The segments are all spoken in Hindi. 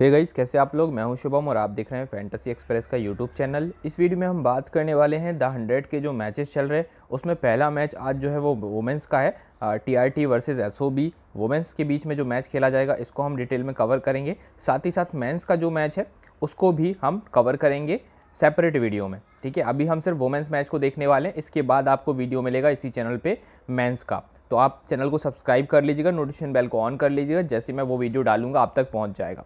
हे गाइस कैसे आप लोग मैं हूं शुभम और आप देख रहे हैं फैंटेसी एक्सप्रेस का यूट्यूब चैनल इस वीडियो में हम बात करने वाले हैं द हंड्रेड के जो मैचेस चल रहे हैं उसमें पहला मैच आज जो है वो वुमेंस का है T R T versus S O B women's के बीच में जो मैच खेला जाएगा इसको हम डिटेल में कवर करेंगे साथ ही साथ मैंस का जो मैच है उसको भी हम कवर करेंगे सेपरेट वीडियो में ठीक है अभी हम सिर्फ वुमेंस मैच को देखने वाले हैं इसके बाद आपको वीडियो मिलेगा इसी चैनल पे मेंस का तो आप चैनल को सब्सक्राइब कर लीजिएगा नोटिफिकेशन बेल को ऑन कर लीजिएगा जैसे मैं वो वीडियो डालूंगा आप तक पहुंच जाएगा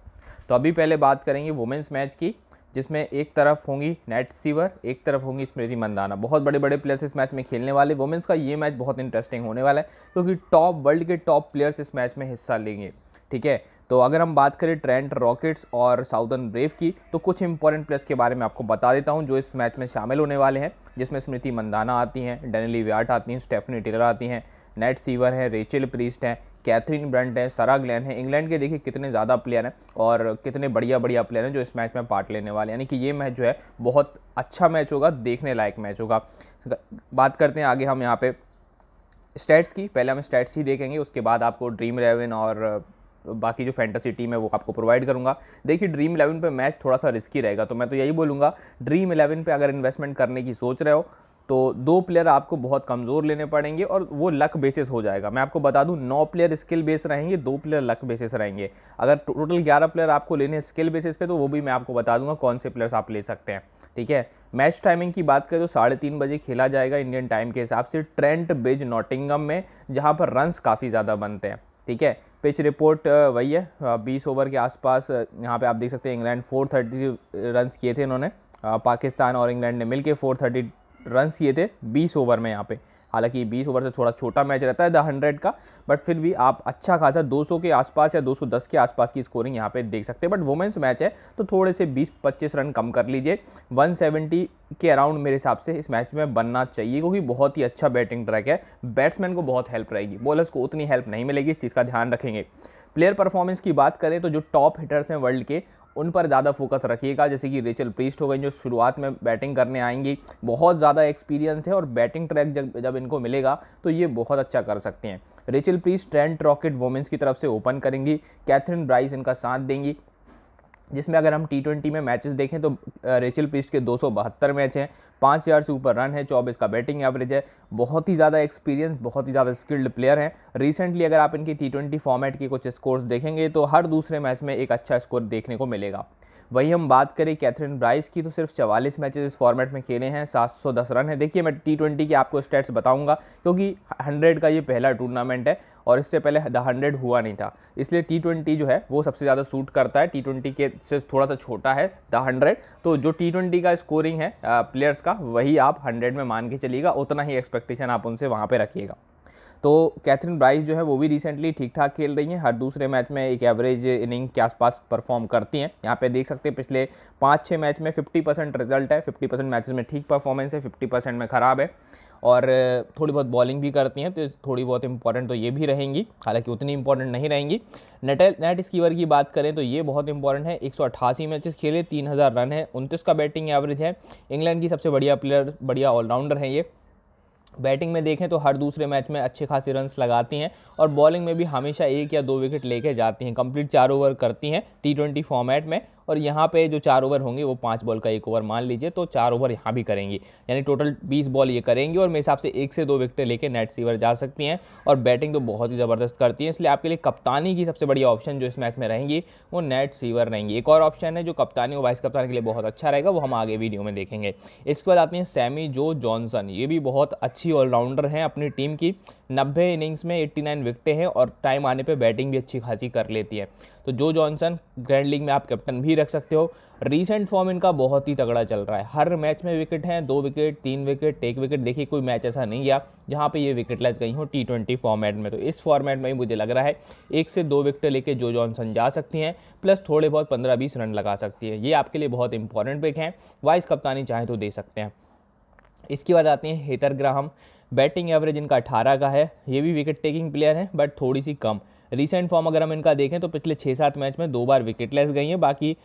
तो अभी पहले बात करेंगे वुमेंस मैच की जिसमें एक तरफ होंगी नेट सीवर एक तरफ होंगी स्मृति मंदाना बहुत बड़े बड़े प्लेयर्स इस मैच में खेलने वाले वुमेंस का ये मैच बहुत इंटरेस्टिंग होने वाला है क्योंकि तो टॉप वर्ल्ड के टॉप प्लेयर्स इस मैच में हिस्सा लेंगे ठीक है तो अगर हम बात करें ट्रेंट रॉकेट्स और साउदर्न ब्रेव की तो कुछ इंपॉर्टेंट प्लेयर्स के बारे में आपको बता देता हूँ जो इस मैच में शामिल होने वाले हैं जिसमें स्मृति मंदाना आती हैं डेनली व्याट आती हैं स्टेफनी टेलर आती हैं नेट सीवर हैं रेचिल प्रीस्ट हैं कैथरीन ब्रंट है सरा ग्लैन है इंग्लैंड के देखिए कितने ज़्यादा प्लेयर हैं और कितने बढ़िया बढ़िया प्लेयर हैं जो इस मैच में पार्ट लेने वाले यानी कि ये मैच जो है बहुत अच्छा मैच होगा देखने लायक मैच होगा बात करते हैं आगे हम यहाँ पे स्टैट्स की पहले हम स्टैट्स ही देखेंगे उसके बाद आपको ड्रीम इलेवन और बाकी जो फैंटेसी टीम है वो आपको प्रोवाइड करूंगा देखिए ड्रीम इलेवन पे मैच थोड़ा सा रिस्की रहेगा तो मैं तो यही बोलूंगा ड्रीम इलेवन पे अगर इन्वेस्टमेंट करने की सोच रहे हो तो दो प्लेयर आपको बहुत कमज़ोर लेने पड़ेंगे और वो लक बेसिस हो जाएगा मैं आपको बता दूं नौ प्लेयर स्किल बेस रहेंगे दो प्लेयर लक बेसिस रहेंगे अगर टोटल ग्यारह प्लेयर आपको लेने हैं स्किल बेसिस पे तो वो भी मैं आपको बता दूंगा कौन से प्लेयर्स आप ले सकते हैं ठीक है मैच टाइमिंग की बात करें तो साढ़े तीन बजे खेला जाएगा इंडियन टाइम के हिसाब से ट्रेंट ब्रिज नोटिंगम में जहाँ पर रन्स काफ़ी ज़्यादा बनते हैं ठीक है पिच रिपोर्ट वही है बीस ओवर के आसपास यहाँ पर आप देख सकते हैं इंग्लैंड फोर थर्टी किए थे इन्होंने पाकिस्तान और इंग्लैंड ने फोर थर्टी रन किए थे बीस ओवर में यहाँ पे हालांकि 20 ओवर से थोड़ा छोटा मैच रहता है द हंड्रेड का बट फिर भी आप अच्छा खासा 200 के आसपास या 210 के आसपास की स्कोरिंग यहाँ पे देख सकते हैं बट वुमेंस मैच है तो थोड़े से 20-25 रन कम कर लीजिए 170 के अराउंड मेरे हिसाब से इस मैच में बनना चाहिए क्योंकि बहुत ही अच्छा बैटिंग ट्रैक है बैट्समैन को बहुत हेल्प रहेगी बॉलर्स को उतनी हेल्प नहीं मिलेगी इस चीज़ का ध्यान रखेंगे प्लेयर परफॉर्मेंस की बात करें तो जो टॉप हिटर्स हैं वर्ल्ड के उन पर ज़्यादा फोकस रखिएगा जैसे कि रेचल प्रीस्ट हो गई जो शुरुआत में बैटिंग करने आएंगी बहुत ज़्यादा एक्सपीरियंस है और बैटिंग ट्रैक जब जब इनको मिलेगा तो ये बहुत अच्छा कर सकते हैं Rachel Priest Trent Rocket women's की तरफ से ओपन करेंगी कैथरीन ब्राइस इनका साथ देंगी जिसमें अगर हम टी ट्वेंटी में मैचेस देखें तो रेचल पिच के दो मैच हैं पाँच हज़ार से ऊपर रन है चौबीस का बैटिंग एवरेज है बहुत ही ज़्यादा एक्सपीरियंस बहुत ही ज़्यादा स्किल्ड प्लेयर हैं रिसेंटली अगर आप इनकी टी ट्वेंटी फॉर्मेट के कुछ स्कोर्स देखेंगे तो हर दूसरे मैच में एक अच्छा स्कोर देखने को मिलेगा वहीं हम बात करें कैथरीन ब्राइस की तो सिर्फ चवालीस मैचेस इस फॉर्मेट में खेले हैं 710 रन है देखिए मैं टी ट्वेंटी के आपको स्टेट्स बताऊंगा क्योंकि 100 का ये पहला टूर्नामेंट है और इससे पहले द हंड्रेड हुआ नहीं था इसलिए टी ट्वेंटी जो है वो सबसे ज़्यादा सूट करता है टी ट्वेंटी के से थोड़ा सा छोटा है द हंड्रेड तो जो टी ट्वेंटी का स्कोरिंग है प्लेयर्स का वही आप हंड्रेड में मान के चलिएगा उतना ही एक्सपेक्टेशन आप उनसे वहाँ पर रखिएगा तो कैथरीन ब्राइस जो है वो भी रिसेंटली ठीक ठाक खेल रही हैं हर दूसरे मैच में एक एवरेज इनिंग के आसपास परफॉर्म करती हैं यहाँ पे देख सकते हैं पिछले पाँच छः मैच में 50 परसेंट रिजल्ट है 50 परसेंट मैचेस में ठीक परफॉर्मेंस है 50 परसेंट में ख़राब है और थोड़ी बहुत बॉलिंग भी करती हैं तो थोड़ी बहुत इंपॉर्टेंट तो ये भी रहेंगी हालांकि उतनी इंपॉर्टेंट नहीं रहेंगी नेट नेट स्कीवर की बात करें तो ये बहुत इंपॉर्टेंट है एक मैचेस खेले तीन रन है उनतीस का बैटिंग एवरेज है इंग्लैंड की सबसे बढ़िया प्लेयर बढ़िया ऑलराउंडर हैं ये बैटिंग में देखें तो हर दूसरे मैच में अच्छे खासे रन्स लगाती हैं और बॉलिंग में भी हमेशा एक या दो विकेट लेके जाती हैं कंप्लीट चार ओवर करती हैं टी ट्वेंटी फॉर्मेट में और यहाँ पे जो चार ओवर होंगे वो पाँच बॉल का एक ओवर मान लीजिए तो चार ओवर यहाँ भी करेंगे यानी टोटल बीस बॉल ये करेंगे और मेरे हिसाब से एक से दो विकेटें लेके नेट सीवर जा सकती हैं और बैटिंग तो बहुत ही ज़बरदस्त करती है इसलिए आपके लिए कप्तानी की सबसे बड़ी ऑप्शन जो इस मैच में रहेंगी वो नेट सीवर रहेंगी एक और ऑप्शन है जो कप्तानी और वाइस कप्तान के लिए बहुत अच्छा रहेगा वो हम आगे वीडियो में देखेंगे इसके बाद आती है सैमी जो जॉनसन ये भी बहुत अच्छी ऑलराउंडर हैं अपनी टीम की नब्बे इनिंग्स में एट्टी विकटें हैं और टाइम आने पर बैटिंग भी अच्छी खासी कर लेती है तो जो जॉनसन ग्रैंड लीग में आप कैप्टन भी रख सकते हो रीसेंट फॉर्म इनका बहुत ही तगड़ा चल रहा है हर मैच में विकेट हैं दो विकेट तीन विकेट एक विकेट देखिए कोई मैच ऐसा नहीं गया जहाँ पे ये विकेट लेस गई हो टी ट्वेंटी फॉर्मेट में तो इस फॉर्मेट में ही मुझे लग रहा है एक से दो विकेट लेके जो जॉनसन जा सकती हैं प्लस थोड़े बहुत पंद्रह बीस रन लगा सकती हैं ये आपके लिए बहुत इंपॉर्टेंट पिक हैं वाइस कप्तानी चाहें तो दे सकते हैं इसके बाद आती हैं हेतर ग्राहम बैटिंग एवरेज इनका अठारह का है ये भी विकेट टेकिंग प्लेयर हैं बट थोड़ी सी कम रिसेंट फॉर्म अगर हम इनका देखें तो पिछले छः सात मैच में दो बार विकेट लेस गई हैं बाकी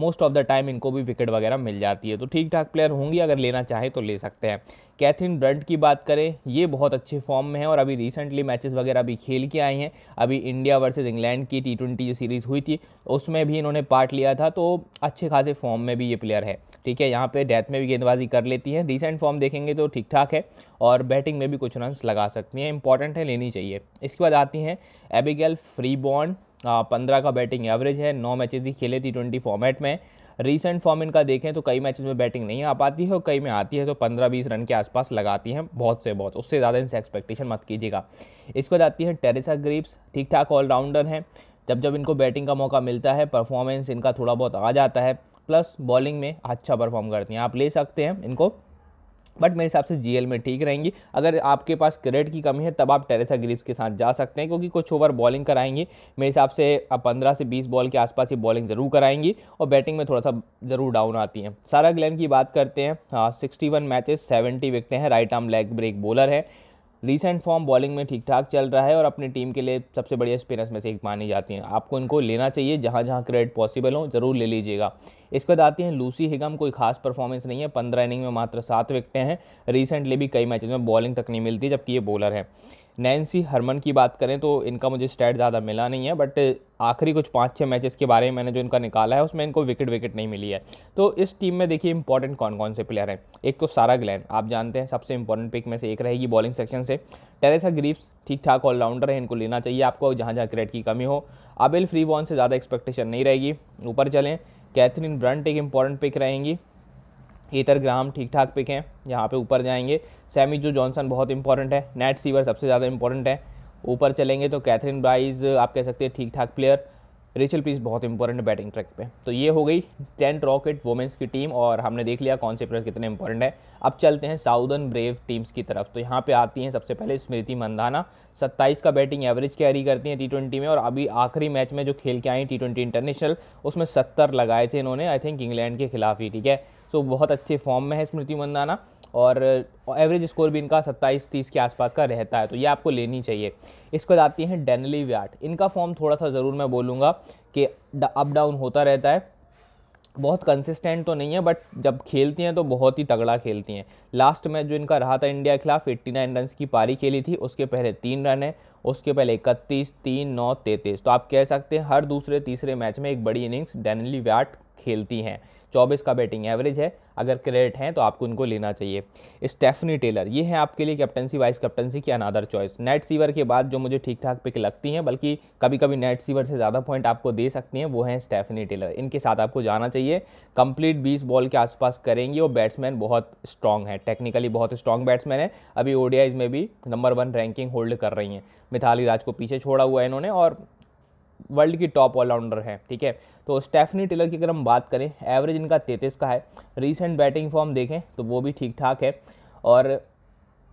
मोस्ट ऑफ द टाइम इनको भी विकेट वगैरह मिल जाती है तो ठीक ठाक प्लेयर होंगी अगर लेना चाहें तो ले सकते हैं कैथरीन ब्रंट की बात करें ये बहुत अच्छे फॉर्म में है और अभी रिसेंटली मैचेस वगैरह भी खेल के आई हैं अभी इंडिया वर्सेज इंग्लैंड की टी ट्वेंटी जो सीरीज़ हुई थी उसमें भी इन्होंने पार्ट लिया था तो अच्छे खासे फॉर्म में भी ये प्लेयर है ठीक है यहाँ पे डेथ में भी गेंदबाजी कर लेती हैं रिसेंट फॉर्म देखेंगे तो ठीक ठाक है और बैटिंग में भी कुछ रनस लगा सकती हैं इंपॉर्टेंट है लेनी चाहिए इसके बाद आती हैं एबिगेल बॉन्ड पंद्रह का बैटिंग एवरेज है नौ मैचेस ही खेले टी ट्वेंटी फॉर्मेट में रिसेंट फॉर्म इनका देखें तो कई मैचेस में बैटिंग नहीं आ पाती है और कई में आती है तो पंद्रह बीस रन के आसपास लगाती हैं बहुत से बहुत उससे ज़्यादा इनसे एक्सपेक्टेशन मत कीजिएगा इसको जाती आती है टेरेसा ग्रीप्स ठीक ठाक ऑलराउंडर हैं जब जब इनको बैटिंग का मौका मिलता है परफॉर्मेंस इनका थोड़ा बहुत आ जाता है प्लस बॉलिंग में अच्छा परफॉर्म करती हैं आप ले सकते हैं इनको बट मेरे हिसाब से जी में ठीक रहेंगी अगर आपके पास क्रेड की कमी है तब आप टेरेसा ग्रीप्स के साथ जा सकते हैं क्योंकि कुछ ओवर बॉलिंग कराएंगे मेरे हिसाब से पंद्रह से बीस बॉल के आसपास ही बॉलिंग ज़रूर कराएंगी और बैटिंग में थोड़ा सा ज़रूर डाउन आती हैं सारा ग्लैन की बात करते हैं सिक्सटी वन मैचेस सेवेंटी विकटें हैं right arm leg break bowler है रिसेंट फॉर्म बॉलिंग में ठीक ठाक चल रहा है और अपनी टीम के लिए सबसे बढ़िया स्पिनर्स में से एक मानी जाती हैं आपको इनको लेना चाहिए जहाँ जहाँ क्रेडिट पॉसिबल हो ज़रूर ले लीजिएगा इसके बाद आती हैं लूसी हिगम कोई खास परफॉर्मेंस नहीं है पंद्रह इनिंग में मात्र सात विकटें हैं रिसेंटली भी कई मैचेज में बॉलिंग तक नहीं मिलती जबकि ये बॉलर है नैन्सी हरमन की बात करें तो इनका मुझे स्टैट ज़्यादा मिला नहीं है बट आखिरी कुछ पाँच छः मैचेस के बारे में मैंने जो इनका निकाला है उसमें इनको विकेट विकेट नहीं मिली है तो इस टीम में देखिए इंपॉर्टेंट कौन कौन से प्लेयर हैं एक तो सारा ग्लैन आप जानते हैं सबसे इंपॉर्टेंट पिक में से एक रहेगी बॉलिंग सेक्शन से टेरेसा ग्रीप्स ठीक ठाक ऑलराउंडर है इनको लेना चाहिए आपको जहाँ जहाँ क्रेड की कमी हो अबिल फ्री बॉन से ज़्यादा एक्सपेक्टेशन नहीं रहेगी ऊपर चलें कैथरीन ब्रंट एक इंपॉर्टेंट पिक रहेंगी हीतर ग्राम ठीक ठाक पिक हैं यहाँ पे ऊपर जाएंगे सैमी जो जॉनसन बहुत इंपॉर्टेंट है नेट सीवर सबसे ज़्यादा इंपॉर्टेंट है ऊपर चलेंगे तो कैथरीन ब्राइज आप कह सकते हैं ठीक ठाक प्लेयर रिचल पीस बहुत इंपॉर्टेंट है बैटिंग ट्रैक पे तो ये हो गई टेंट रॉकेट वुमेंस की टीम और हमने देख लिया कौन से प्लेयर कितने इंपॉर्टेंट है अब चलते हैं साउदर्न ब्रेव टीम्स की तरफ तो यहाँ पे आती हैं सबसे पहले स्मृति मंदाना 27 का बैटिंग एवरेज कैरी करती हैं टी में और अभी आखिरी मैच में जो खेल के आई टी इंटरनेशनल उसमें सत्तर लगाए थे इन्होंने आई थिंक इंग्लैंड के खिलाफ ही ठीक है सो बहुत अच्छे फॉर्म में है स्मृति मंदाना और एवरेज स्कोर भी इनका 27 30 के आसपास का रहता है तो ये आपको लेनी चाहिए इसके बाद आती हैं डेनली व्याट इनका फॉर्म थोड़ा सा ज़रूर मैं बोलूँगा कि अप डाउन होता रहता है बहुत कंसिस्टेंट तो नहीं है बट जब खेलती हैं तो बहुत ही तगड़ा खेलती हैं लास्ट मैच जो इनका रहा था इंडिया के खिलाफ 89 रन की पारी खेली थी उसके पहले तीन रन है उसके पहले इकतीस तीन नौ तैंतीस तो आप कह सकते हैं हर दूसरे तीसरे मैच में एक बड़ी इनिंग्स डेनली व्याट खेलती हैं चौबीस का बैटिंग एवरेज है अगर क्रेडिट हैं तो आपको उनको लेना चाहिए स्टेफनी टेलर ये है आपके लिए कैप्टनसी वाइस कैप्टनसी की अनादर चॉइस नेट सीवर के बाद जो मुझे ठीक ठाक पिक लगती हैं बल्कि कभी कभी नेट सीवर से ज़्यादा पॉइंट आपको दे सकती हैं वो हैं स्टेफनी टेलर इनके साथ आपको जाना चाहिए कंप्लीट बीस बॉल के आसपास करेंगी और बैट्समैन बहुत स्ट्रॉन्ग है टेक्निकली बहुत स्ट्रॉन्ग बैट्समैन है अभी ओडियाइज में भी नंबर वन रैंकिंग होल्ड कर रही हैं मिथाली राज को पीछे छोड़ा हुआ है इन्होंने और वर्ल्ड की टॉप ऑलराउंडर हैं ठीक है तो स्टेफनी टेलर की अगर हम बात करें एवरेज इनका तैंतीस का है रिसेंट बैटिंग फॉर्म देखें तो वो भी ठीक ठाक है और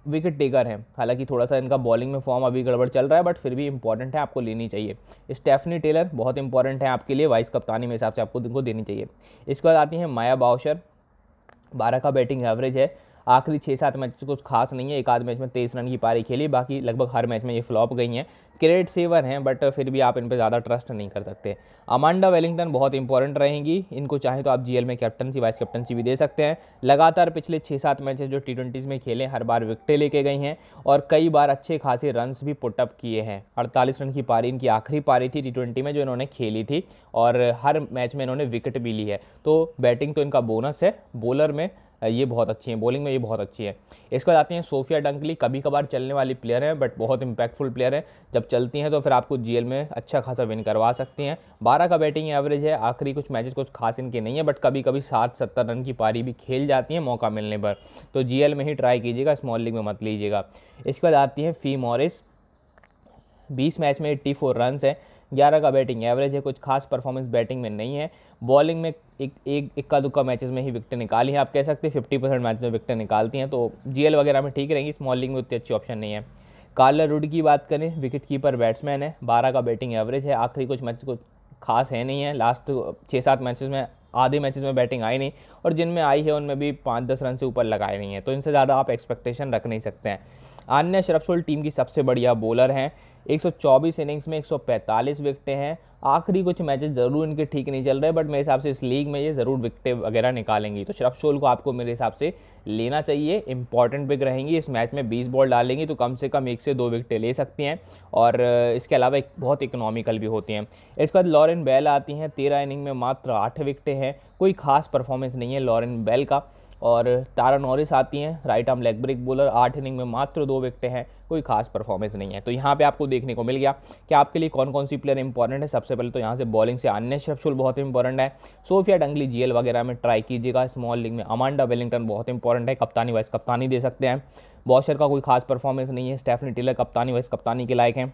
विकेट टेकर हैं हालांकि थोड़ा सा इनका बॉलिंग में फॉर्म अभी गड़बड़ चल रहा है बट फिर भी इंपॉर्टेंट है आपको लेनी चाहिए स्टेफनी टेलर बहुत इंपॉर्टेंट है आपके लिए वाइस कप्तानी में हिसाब से आपको इनको देनी चाहिए इसके बाद आती है माया बाउशर बारह का बैटिंग एवरेज है आखिरी छः सात मैच तो कुछ खास नहीं है एक आध मैच में तेईस रन की पारी खेली बाकी लगभग हर मैच में ये फ्लॉप गई हैं क्रिकेट सेवर हैं बट फिर भी आप इन पर ज़्यादा ट्रस्ट नहीं कर सकते अमांडा वेलिंगटन बहुत इंपॉर्टेंट रहेंगी इनको चाहे तो आप जीएल में कैप्टनसी वाइस कैप्टनसी भी दे सकते हैं लगातार पिछले छः सात मैचेस जो टी ट्वेंटीज़ में खेले हर बार विकटें लेके गई हैं और कई बार अच्छे खासे रन भी पुटअप किए हैं अड़तालीस रन की पारी इनकी आखिरी पारी थी टी में जो इन्होंने खेली थी और हर मैच में इन्होंने विकेट भी ली है तो बैटिंग तो इनका बोनस है बॉलर में ये बहुत अच्छी हैं बॉलिंग में ये बहुत अच्छी है इसके बाद आती हैं सोफिया डंकली कभी कभार चलने वाली प्लेयर हैं बट बहुत इंपैक्टफुल प्लेयर हैं जब चलती हैं तो फिर आपको जीएल में अच्छा खासा विन करवा सकती हैं बारह का बैटिंग एवरेज है आखिरी कुछ मैचेस कुछ खास इनके नहीं है बट कभी कभी सात सत्तर रन की पारी भी खेल जाती है मौका मिलने पर तो जी में ही ट्राई कीजिएगा स्मॉल लीग में मत लीजिएगा इसके बाद आती हैं फी मॉरिस बीस मैच में एट्टी फोर रन है ग्यारह का बैटिंग एवरेज है कुछ खास परफॉर्मेंस बैटिंग में नहीं है बॉलिंग में एक एक इक्का दुक्का मैचेस में ही विकेट निकाली हैं आप कह सकते हैं फिफ्टी परसेंट मैच में विकेट निकालती हैं तो जीएल वगैरह में ठीक रहेंगी स्मॉल में उतनी अच्छी ऑप्शन नहीं है कार्लर रुड की बात करें विकेट कीपर बैट्समैन है बारह का बैटिंग एवरेज है आखिरी कुछ मैच कुछ खास है नहीं है लास्ट छः सात मैचेस में आधे मैचेस में बैटिंग आई नहीं और जिनमें आई है उनमें भी पाँच दस रन से ऊपर लगाए नहीं है तो इनसे ज़्यादा आप एक्सपेक्टेशन रख नहीं सकते हैं अन्य शरफ टीम की सबसे बढ़िया बॉलर हैं 124 इनिंग्स में 145 विकटें हैं आखिरी कुछ मैचेस ज़रूर इनके ठीक नहीं चल रहे बट मेरे हिसाब से इस लीग में ये ज़रूर विकटें वगैरह निकालेंगी तो शरफ शोल को आपको मेरे हिसाब से लेना चाहिए इंपॉर्टेंट विक रहेंगी इस मैच में 20 बॉल डालेंगी तो कम से कम एक से दो विकटें ले सकती हैं और इसके अलावा एक बहुत इकोनॉमिकल भी होती हैं इसके बाद लॉरेन बेल आती हैं तेरह इनिंग में मात्र आठ विकटें हैं कोई खास परफॉर्मेंस नहीं है लॉरेन बेल का और तारा नॉरिस आती हैं right arm leg break bowler आठ इनिंग में मात्र दो विकटें हैं कोई खास परफॉर्मेंस नहीं है तो यहाँ पे आपको देखने को मिल गया कि आपके लिए कौन कौन सी प्लेयर इंपॉर्टेंट है सबसे पहले तो यहाँ से बॉलिंग से अन्य शब्शुल बहुत इंपॉर्टेंट है सोफिया डंगली जीएल वगैरह में ट्राई कीजिएगा स्मॉल लीग में अमांडा वेलिंगटन बहुत इंपॉर्टेंट है कप्तानी वाइस कप्तानी दे सकते हैं बॉशर का कोई खास परफॉर्मेंस नहीं है स्टेफनी टेलर कप्तानी वाइस कप्तानी के लायक हैं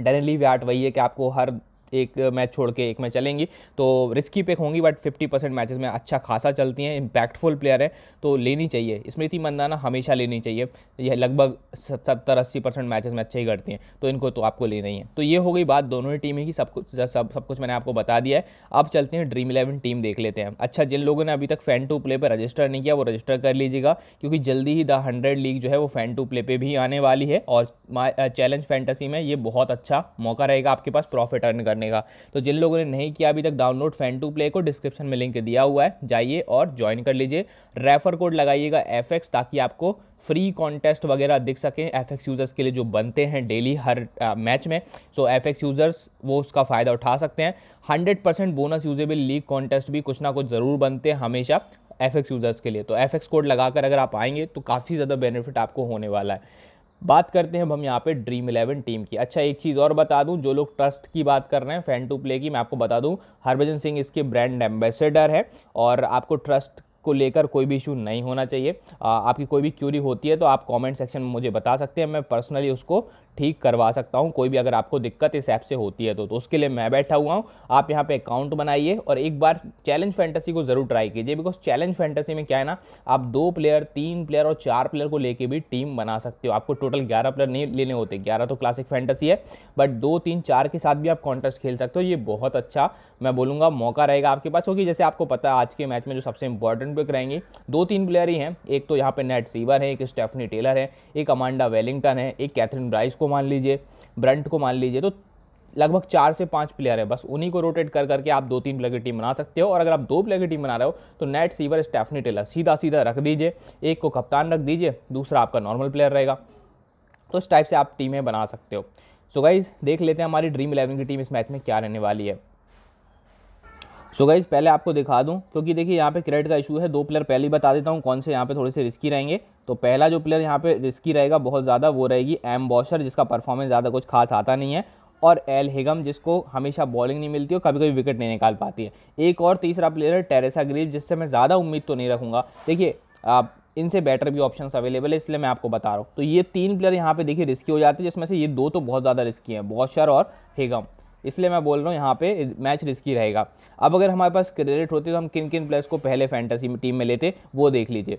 डेनली व्याट वही है कि आपको हर एक मैच छोड़ के एक में चलेंगी तो रिस्की पिक होंगी बट 50 परसेंट मैचेज में अच्छा खासा चलती हैं इम्पैक्टफुल प्लेयर है तो लेनी चाहिए स्मृति मंदाना हमेशा लेनी चाहिए यह लगभग सत्तर अस्सी परसेंट मैचेज में अच्छा ही करती हैं तो इनको तो आपको लेना ही है तो ये हो गई बात दोनों ही टीमें की सब कुछ सब सब कुछ मैंने आपको बता दिया है अब चलते हैं ड्रीम इलेवन टीम देख लेते हैं अच्छा जिन लोगों ने अभी तक फैन टू प्ले पर रजिस्टर नहीं किया वो रजिस्टर कर लीजिएगा क्योंकि जल्दी ही द हंड्रेड लीग जो है वो फैन टू प्ले पर भी आने वाली है और चैलेंज फैंटसी में ये बहुत अच्छा मौका रहेगा आपके पास प्रॉफिट अर्न करने करने का तो जिन लोगों ने नहीं किया अभी तक डाउनलोड फैन टू प्ले को डिस्क्रिप्शन में लिंक दिया हुआ है जाइए और ज्वाइन कर लीजिए रेफर कोड लगाइएगा एफ ताकि आपको फ्री कॉन्टेस्ट वगैरह दिख सकें एफ यूज़र्स के लिए जो बनते हैं डेली हर आ, मैच में सो एफ यूज़र्स वो उसका फ़ायदा उठा सकते हैं hundred bonus usable league contest भी कुछ ना कुछ ज़रूर बनते हैं हमेशा एफ यूज़र्स के लिए तो एफ कोड लगाकर अगर आप आएंगे तो काफ़ी ज़्यादा बेनिफिट आपको होने वाला है बात करते हैं हम यहाँ पे ड्रीम इलेवन टीम की अच्छा एक चीज़ और बता दूं जो लोग ट्रस्ट की बात कर रहे हैं फैन टू प्ले की मैं आपको बता दूं हरभजन सिंह इसके ब्रांड एम्बेसडर है और आपको ट्रस्ट को लेकर कोई भी इशू नहीं होना चाहिए आपकी कोई भी क्यूरी होती है तो आप कमेंट सेक्शन में मुझे बता सकते हैं मैं पर्सनली उसको ठीक करवा सकता हूँ कोई भी अगर आपको दिक्कत इस ऐप से होती है तो, तो उसके लिए मैं बैठा हुआ हूँ आप यहाँ पे अकाउंट बनाइए और एक बार चैलेंज फैंटेसी को ज़रूर ट्राई कीजिए बिकॉज चैलेंज फैंटेसी में क्या है ना आप दो प्लेयर तीन प्लेयर और चार प्लेयर को लेकर भी टीम बना सकते हो आपको टोटल ग्यारह प्लेयर नहीं लेने होते ग्यारह तो क्लासिक फैंटेसी है बट दो तीन चार के साथ भी आप कॉन्टेस्ट खेल सकते हो ये बहुत अच्छा मैं बोलूँगा मौका रहेगा आपके पास क्योंकि जैसे आपको पता है आज के मैच में जो सबसे इंपॉर्टेंट पिक रहेंगे दो तीन प्लेयर ही हैं एक तो यहाँ पे नेट सीवर है एक स्टेफनी टेलर है एक अमांडा वेलिंगटन है एक कैथरीन ब्राइस को मान लीजिए ब्रंट को मान लीजिए तो लगभग चार से पांच प्लेयर है बस उन्हीं को रोटेट कर करके आप दो तीन प्लेयर की टीम बना सकते हो और अगर आप दो प्लेयर की टीम बना रहे हो तो नेट सीवर स्टेफनी टेलर सीधा सीधा रख दीजिए एक को कप्तान रख दीजिए दूसरा आपका नॉर्मल प्लेयर रहेगा तो इस टाइप से आप टीमें बना सकते हो सो so गाइज देख लेते हैं हमारी ड्रीम इलेवन की टीम इस मैच में क्या रहने वाली है सो गाइज़ पहले आपको दिखा दूँ क्योंकि देखिए यहाँ पे क्रेडिट का इशू है दो प्लेयर पहले ही बता देता हूँ कौन से यहाँ पे थोड़े से रिस्की रहेंगे तो पहला जो प्लेयर यहाँ पे रिस्की रहेगा बहुत ज़्यादा वो रहेगी एम बॉशर जिसका परफॉर्मेंस ज़्यादा कुछ खास आता नहीं है और एल हेगम जिसको हमेशा बॉलिंग नहीं मिलती और कभी कभी विकेट नहीं निकाल पाती है एक और तीसरा प्लेयर है टेरेसा ग्रीव जिससे मैं ज़्यादा उम्मीद तो नहीं रखूँगा देखिए आप इनसे बेटर भी ऑप्शन अवेलेबल है इसलिए मैं आपको बता रहा हूँ तो ये तीन प्लेयर यहाँ पे देखिए रिस्की हो जाते हैं जिसमें से ये दो तो बहुत ज़्यादा रिस्की हैं बॉशर और हेगम इसलिए मैं बोल रहा हूँ यहाँ पे मैच रिस्की रहेगा अब अगर हमारे पास क्रेडिट होते तो हम किन किन प्लेयर्स को पहले फैंटेसी टीम में लेते वो देख लीजिए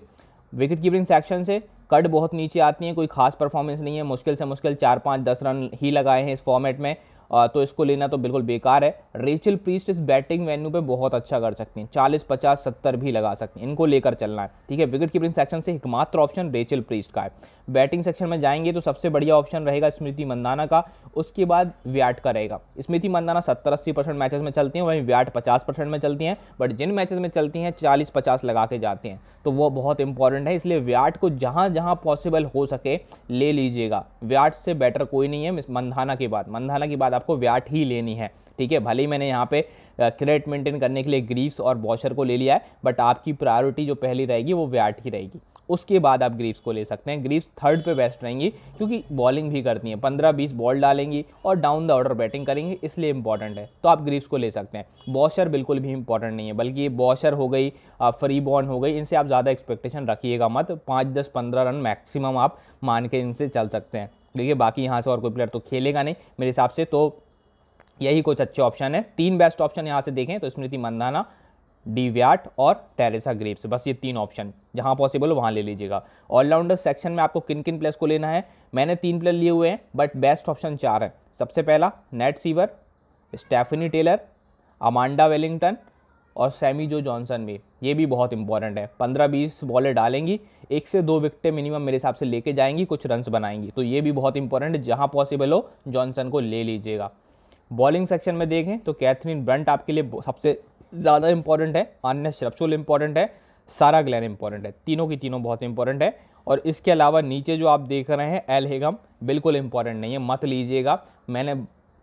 विकेट कीपिंग सेक्शन से कट बहुत नीचे आती है कोई खास परफॉर्मेंस नहीं है मुश्किल से मुश्किल चार पाँच दस रन ही लगाए हैं इस फॉर्मेट में तो इसको लेना तो बिल्कुल बेकार है रेचल प्रीस्ट इस बैटिंग वेन्यू पे बहुत अच्छा कर सकती हैं चालीस पचास सत्तर भी लगा सकती हैं इनको लेकर चलना है ठीक है विकेट कीपिंग सेक्शन से एकमात्र ऑप्शन रेचल प्रीस्ट का है बैटिंग सेक्शन में जाएंगे तो सबसे बढ़िया ऑप्शन रहेगा स्मृति मंदाना का उसके बाद व्याट का रहेगा स्मृति मंदाना सत्तर अस्सी परसेंट मैचेस में चलती हैं वहीं व्याट पचास परसेंट में चलती हैं बट जिन मैचेस में चलती हैं चालीस पचास लगा के जाते हैं तो वो बहुत इंपॉर्टेंट है इसलिए व्याट को जहाँ जहाँ पॉसिबल हो सके ले लीजिएगा व्याट से बेटर कोई नहीं है मंदाना के बाद मंदाना के बाद आपको व्याट ही लेनी है ठीक है भले ही मैंने यहाँ पे क्रेडिट मेंटेन करने के लिए ग्रीव्स और वॉशर को ले लिया है बट आपकी प्रायोरिटी जो पहली रहेगी वो व्याट ही रहेगी उसके बाद आप ग्रीव्स को ले सकते हैं ग्रीव्स थर्ड पे बेस्ट रहेंगी क्योंकि बॉलिंग भी करती हैं पंद्रह बीस बॉल डालेंगी और डाउन द ऑर्डर बैटिंग करेंगी इसलिए इंपॉर्टेंट है तो आप ग्रीव्स को ले सकते हैं बॉशर बिल्कुल भी इंपॉर्टेंट नहीं है बल्कि बॉशर हो गई फ्री बॉन हो गई इनसे आप ज़्यादा एक्सपेक्टेशन रखिएगा मत पाँच दस पंद्रह रन मैक्सिमम आप मान के इनसे चल सकते हैं देखिए बाकी यहाँ से और कोई प्लेयर तो खेलेगा नहीं मेरे हिसाब से तो यही कुछ अच्छे ऑप्शन है तीन बेस्ट ऑप्शन यहाँ से देखें तो स्मृति मंदाना डीव्याट और टेरेसा ग्रेप्स बस ये तीन ऑप्शन जहाँ पॉसिबल हो वहाँ ले लीजिएगा ऑलराउंडर सेक्शन में आपको किन किन प्लेयर्स को लेना है मैंने तीन प्लेयर लिए हुए हैं बट बेस्ट ऑप्शन चार हैं सबसे पहला Nat Sciver Stephanie Taylor Amanda Wellington और सैमी जो जॉनसन भी ये भी बहुत इंपॉर्टेंट है पंद्रह बीस बॉलर डालेंगी एक से दो विकटें मिनिमम मेरे हिसाब से लेके जाएंगी कुछ रन्स बनाएंगी तो ये भी बहुत इंपॉर्टेंट है जहाँ पॉसिबल हो जॉनसन को ले लीजिएगा बॉलिंग सेक्शन में देखें तो कैथरीन ब्रंट आपके लिए सबसे ज़्यादा इंपॉर्टेंट है अन्य श्रपचुल इंपॉर्टेंट है सारा ग्लैन इंपॉर्टेंट है तीनों की तीनों बहुत इंपॉर्टेंट है और इसके अलावा नीचे जो आप देख रहे हैं एल हेगम बिल्कुल इंपॉर्टेंट नहीं है मत लीजिएगा मैंने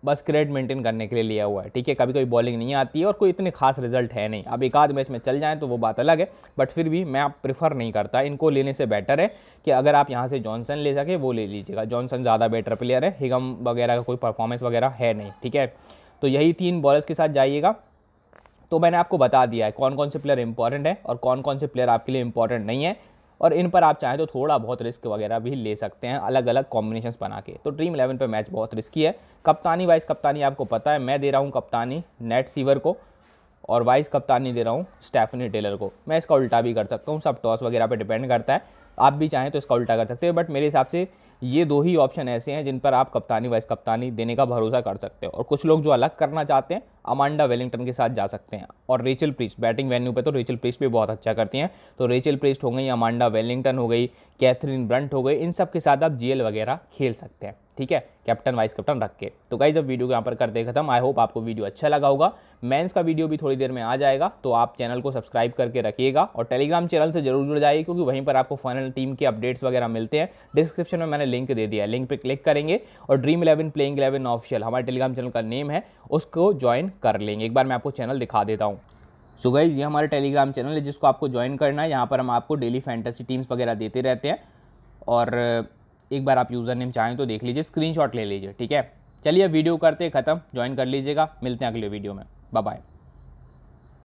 बस क्रेड मेंटेन करने के लिए लिया हुआ है ठीक है कभी कभी बॉलिंग नहीं आती है और कोई इतने खास रिजल्ट है नहीं अब एक आध मैच में चल जाएँ तो वो बात अलग है बट फिर भी मैं आप प्रिफर नहीं करता इनको लेने से बेटर है कि अगर आप यहाँ से जॉनसन ले सके वो ले लीजिएगा जॉनसन ज़्यादा बेटर प्लेयर है हिगम वगैरह का कोई परफॉर्मेंस वगैरह है नहीं ठीक है तो यही तीन बॉलर्स के साथ जाइएगा तो मैंने आपको बता दिया है कौन कौन से प्लेयर इंपॉर्टेंट है और कौन कौन से प्लेयर आपके लिए इंपॉर्टेंट नहीं है और इन पर आप चाहें तो थोड़ा बहुत रिस्क वगैरह भी ले सकते हैं अलग अलग कॉम्बिनेशन बना के तो ड्रीम इलेवन पर मैच बहुत रिस्की है कप्तानी वाइस कप्तानी आपको पता है मैं दे रहा हूँ कप्तानी नेट सीवर को और वाइस कप्तानी दे रहा हूँ स्टेफनी टेलर को मैं इसका उल्टा भी कर सकता हूँ सब टॉस वगैरह पर डिपेंड करता है आप भी चाहें तो इसका उल्टा कर सकते हैं बट मेरे हिसाब से ये दो ही ऑप्शन ऐसे हैं जिन पर आप कप्तानी वाइस कप्तानी देने का भरोसा कर सकते हो और कुछ लोग जो अलग करना चाहते हैं अमांडा वेलिंगटन के साथ जा सकते हैं और रेचल प्रिस्ट बैटिंग वेन्यू पे तो रेचल प्रिस्ट भी बहुत अच्छा करती हैं तो रेचल प्रीस्ट हो गई अमांडा वेलिंगटन हो गई कैथरीन ब्रंट हो गई इन सब के साथ आप जी वगैरह खेल सकते हैं ठीक है कैप्टन वाइस कैप्टन रख के तो गाइज अब वीडियो को यहाँ पर दे खत्म आई होप आपको वीडियो अच्छा लगा होगा मेंस का वीडियो भी थोड़ी देर में आ जाएगा तो आप चैनल को सब्सक्राइब करके रखिएगा और टेलीग्राम चैनल से जरूर जुड़ जाइए क्योंकि वहीं पर आपको फाइनल टीम के अपडेट्स वगैरह मिलते हैं डिस्क्रिप्शन में मैंने लिंक दे दिया है लिंक पर क्लिक करेंगे और Dream Eleven playing eleven official हमारे टेलीग्राम चैनल का नेम है उसको ज्वाइन कर लेंगे एक बार मैं आपको चैनल दिखा देता हूँ सो गाइज ये हमारा टेलीग्राम चैनल है जिसको आपको ज्वाइन करना है यहाँ पर हम आपको डेली फैंटेसी टीम्स वगैरह देते रहते हैं और एक बार आप यूज़र नेम चाहें तो देख लीजिए स्क्रीनशॉट ले लीजिए ठीक है चलिए वीडियो करते ख़त्म ज्वाइन कर लीजिएगा मिलते हैं अगले वीडियो में बाय